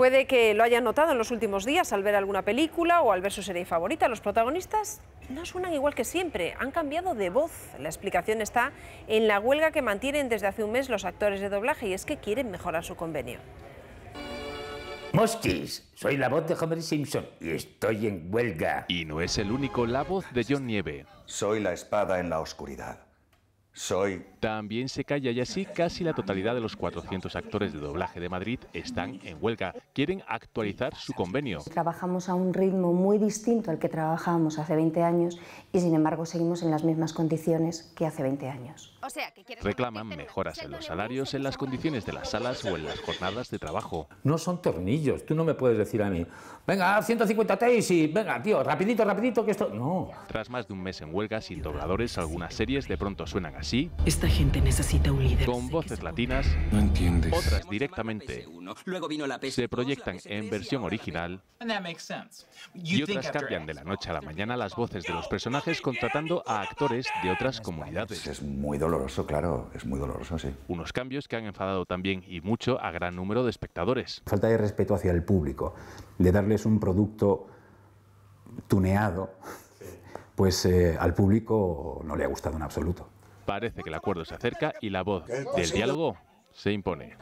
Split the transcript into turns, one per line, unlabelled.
Puede que lo hayan notado en los últimos días al ver alguna película o al ver su serie favorita. Los protagonistas no suenan igual que siempre, han cambiado de voz. La explicación está en la huelga que mantienen desde hace un mes los actores de doblaje y es que quieren mejorar su convenio.
Mosquis, soy la voz de Homer Simpson y estoy en huelga. Y
no es el único la voz de John Nieve. Soy la espada en la oscuridad. Soy. También se calla y así casi la totalidad de los 400 actores de doblaje de Madrid están en huelga. Quieren actualizar su convenio.
Trabajamos a un ritmo muy distinto al que trabajábamos hace 20 años y sin embargo seguimos en las mismas condiciones que hace 20 años.
O sea, que Reclaman mejoras en los salarios, en las condiciones de las salas o en las jornadas de trabajo.
No son tornillos, tú no me puedes decir a mí, venga, 150 teis y venga, tío, rapidito, rapidito que esto... No.
Tras más de un mes en huelga sin dobladores, algunas series de pronto suenan así. Esta gente necesita un Con voces latinas. Otras directamente. se proyectan en versión original.
Y otras cambian
de la noche a la mañana las voces de los personajes contratando a actores de otras pues comunidades. Es muy
doloroso, claro. Es muy doloroso, sí.
Unos cambios que han enfadado también y mucho a gran número de espectadores.
Falta de respeto hacia el público. De darles un producto tuneado pues eh, al público no le ha gustado en absoluto.
Parece que el acuerdo se acerca y la voz del diálogo se impone.